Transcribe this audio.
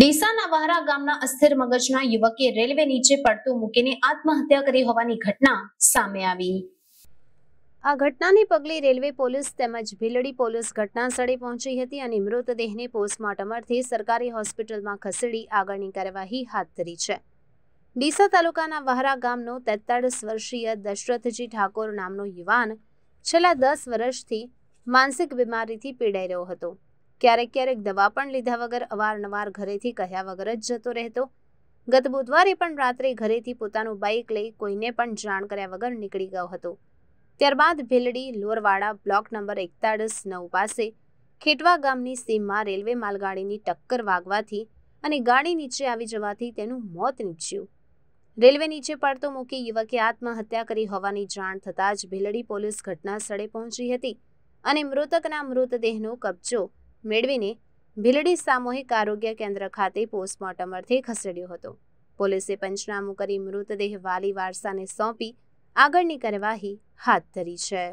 ડીસાના વહરા ગામના અસ્થિર મગજના યુવકે રેલવે નીચે પડતું મૂકીને આત્મહત્યા કરી હોવાની ઘટના સામે આવી આ ઘટનાની પગલે રેલવે પોલીસ તેમજ ભીલડી પોલીસ ઘટના સ્થળે પહોંચી હતી અને મૃતદેહને પોસ્ટમોર્ટમ અર્થે સરકારી હોસ્પિટલમાં ખસેડી આગળની કાર્યવાહી હાથ ધરી છે ડીસા તાલુકાના વહરા ગામનો તેતાળીસ વર્ષીય દશરથજી ઠાકોર નામનો યુવાન છેલ્લા દસ વર્ષથી માનસિક બીમારીથી પીડાઈ રહ્યો હતો ક્યારેક ક્યારેક દવા પણ લીધા વગર અવારનવાર ઘરેથી કહ્યા વગર જ જતો રહેતો ગત બુધવારે પણ રાત્રે ઘરેથી પોતાનું બાઇક લઈ કોઈને પણ જાણ કર્યા વગર નીકળી ગયો હતો ત્યારબાદ ભેલડી લોરવાડા બ્લોક નંબર એકતાળીસ નવ પાસે ખેટવા ગામની સીમમાં રેલવે માલગાડીની ટક્કર વાગવાથી અને ગાડી નીચે આવી જવાથી તેનું મોત નીચ્યું રેલવે નીચે પડતો મૂકી યુવકે આત્મહત્યા કરી હોવાની જાણ થતાં જ ભેલડી પોલીસ ઘટના સ્થળે પહોંચી હતી અને મૃતકના મૃતદેહનો કબજો મેળવીને ભીલડી સામૂહિક આરોગ્ય કેન્દ્ર ખાતે પોસ્ટમોર્ટમ અર્થે ખસેડ્યો હતો પોલીસે પંચનામું કરી મૃતદેહ વાલી વારસાને સોંપી આગળની કાર્યવાહી હાથ ધરી છે